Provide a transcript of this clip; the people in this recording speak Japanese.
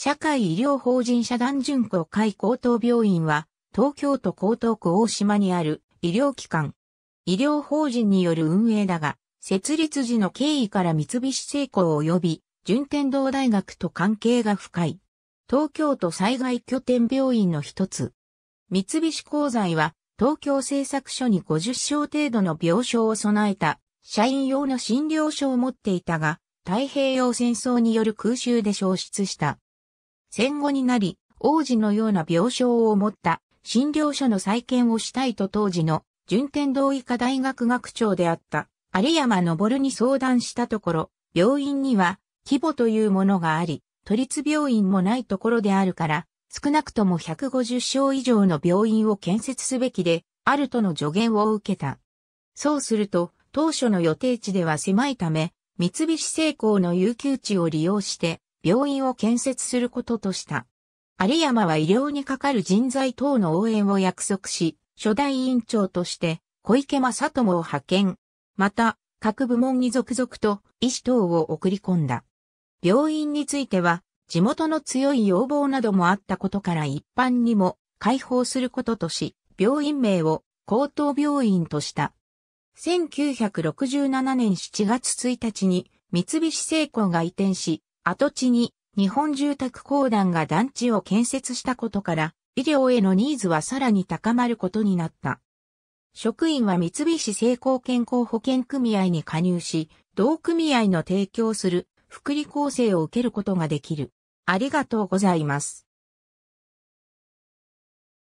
社会医療法人社団巡航会高等病院は、東京都江東区大島にある医療機関。医療法人による運営だが、設立時の経緯から三菱成功及び、順天堂大学と関係が深い。東京都災害拠点病院の一つ。三菱鉱材は、東京製作所に50床程度の病床を備えた、社員用の診療所を持っていたが、太平洋戦争による空襲で消失した。戦後になり、王子のような病床を持った診療所の再建をしたいと当時の順天堂医科大学学長であった有山昇に相談したところ、病院には規模というものがあり、都立病院もないところであるから、少なくとも150床以上の病院を建設すべきで、あるとの助言を受けた。そうすると、当初の予定地では狭いため、三菱製鋼の有給地を利用して、病院を建設することとした。有山は医療にかかる人材等の応援を約束し、初代委員長として小池正智を派遣。また、各部門に続々と医師等を送り込んだ。病院については、地元の強い要望などもあったことから一般にも開放することとし、病院名を高等病院とした。1967年7月1日に三菱製鋼が移転し、跡地に日本住宅公団が団地を建設したことから、医療へのニーズはさらに高まることになった。職員は三菱成功健康保険組合に加入し、同組合の提供する福利厚生を受けることができる。ありがとうございます。